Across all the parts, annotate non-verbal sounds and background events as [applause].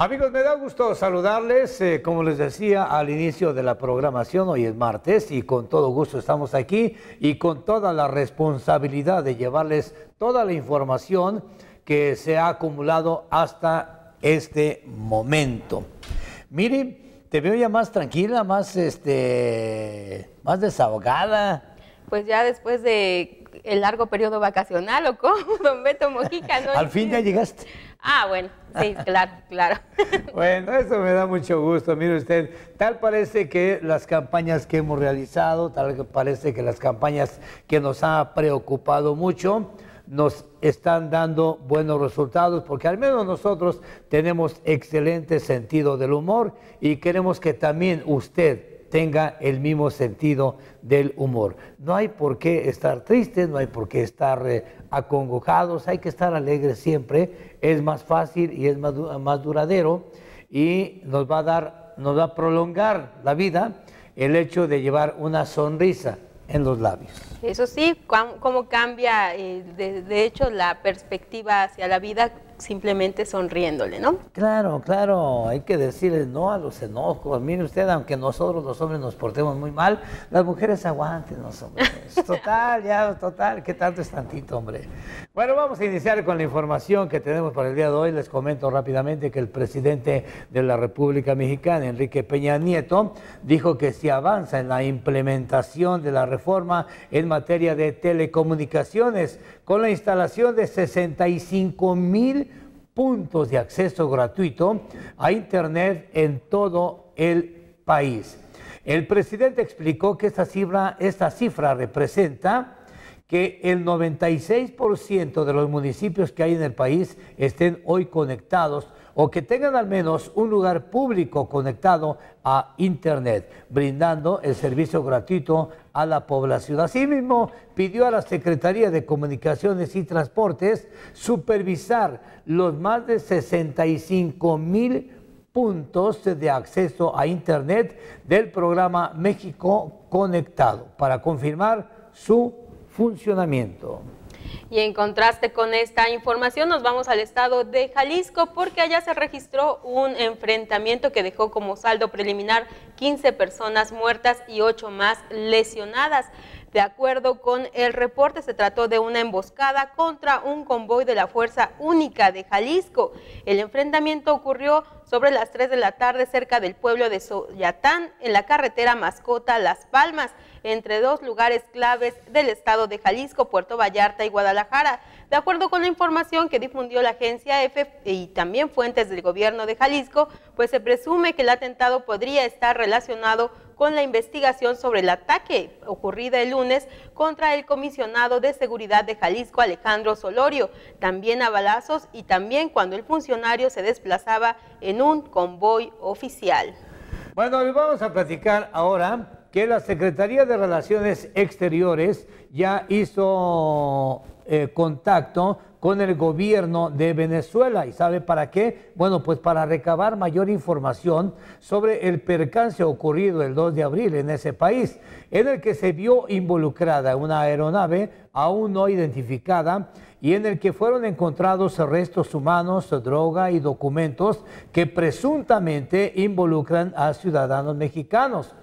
Amigos, me da gusto saludarles. Eh, como les decía al inicio de la programación, hoy es martes y con todo gusto estamos aquí y con toda la responsabilidad de llevarles toda la información que se ha acumulado hasta este momento. Miri, te veo ya más tranquila, más, este, más desahogada pues ya después de el largo periodo vacacional o cómo, [laughs] don Beto Mojica. Al fin ya llegaste. Ah, bueno, sí, [laughs] claro, claro. [laughs] bueno, eso me da mucho gusto, mire usted, tal parece que las campañas que hemos realizado, tal parece que las campañas que nos han preocupado mucho, nos están dando buenos resultados, porque al menos nosotros tenemos excelente sentido del humor y queremos que también usted tenga el mismo sentido del humor. No hay por qué estar tristes, no hay por qué estar eh, acongojados, hay que estar alegres siempre, es más fácil y es más, duradero y nos va a dar, nos va a prolongar la vida el hecho de llevar una sonrisa en los labios. Eso sí, cómo cambia eh, de, de hecho la perspectiva hacia la vida simplemente sonriéndole, ¿no? Claro, claro, hay que decirle no a los enojos. Mire usted, aunque nosotros los hombres nos portemos muy mal, las mujeres aguanten los hombres. [laughs] Total, ya, total, ¿qué tanto es tantito, hombre? Bueno, vamos a iniciar con la información que tenemos para el día de hoy. Les comento rápidamente que el presidente de la República Mexicana, Enrique Peña Nieto, dijo que se avanza en la implementación de la reforma en materia de telecomunicaciones, con la instalación de 65 mil puntos de acceso gratuito a Internet en todo el país. El presidente explicó que esta cifra, esta cifra representa que el 96% de los municipios que hay en el país estén hoy conectados o que tengan al menos un lugar público conectado a Internet, brindando el servicio gratuito a la población. Asimismo, pidió a la Secretaría de Comunicaciones y Transportes supervisar los más de 65 mil puntos de acceso a Internet del programa México Conectado para confirmar su funcionamiento. Y en contraste con esta información nos vamos al estado de Jalisco porque allá se registró un enfrentamiento que dejó como saldo preliminar 15 personas muertas y 8 más lesionadas. De acuerdo con el reporte, se trató de una emboscada contra un convoy de la Fuerza Única de Jalisco. El enfrentamiento ocurrió sobre las 3 de la tarde cerca del pueblo de Soyatán, en la carretera Mascota Las Palmas, entre dos lugares claves del estado de Jalisco, Puerto Vallarta y Guadalajara. De acuerdo con la información que difundió la agencia EFE y también fuentes del gobierno de Jalisco, pues se presume que el atentado podría estar relacionado con la investigación sobre el ataque ocurrido el lunes contra el comisionado de seguridad de Jalisco, Alejandro Solorio, también a balazos y también cuando el funcionario se desplazaba en un convoy oficial. Bueno, vamos a platicar ahora que la Secretaría de Relaciones Exteriores ya hizo eh, contacto con el gobierno de Venezuela. ¿Y sabe para qué? Bueno, pues para recabar mayor información sobre el percance ocurrido el 2 de abril en ese país, en el que se vio involucrada una aeronave aún no identificada y en el que fueron encontrados restos humanos, droga y documentos que presuntamente involucran a ciudadanos mexicanos.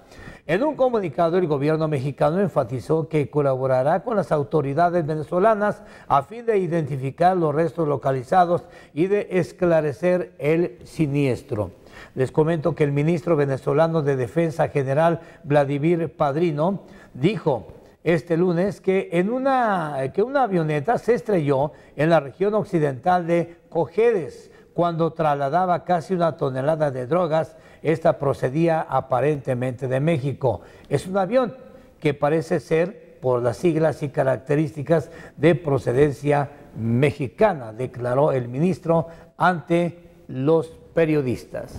En un comunicado, el gobierno mexicano enfatizó que colaborará con las autoridades venezolanas a fin de identificar los restos localizados y de esclarecer el siniestro. Les comento que el ministro venezolano de Defensa General, Vladimir Padrino, dijo este lunes que, en una, que una avioneta se estrelló en la región occidental de Cojedes cuando trasladaba casi una tonelada de drogas. Esta procedía aparentemente de México. Es un avión que parece ser, por las siglas y características, de procedencia mexicana, declaró el ministro ante los periodistas.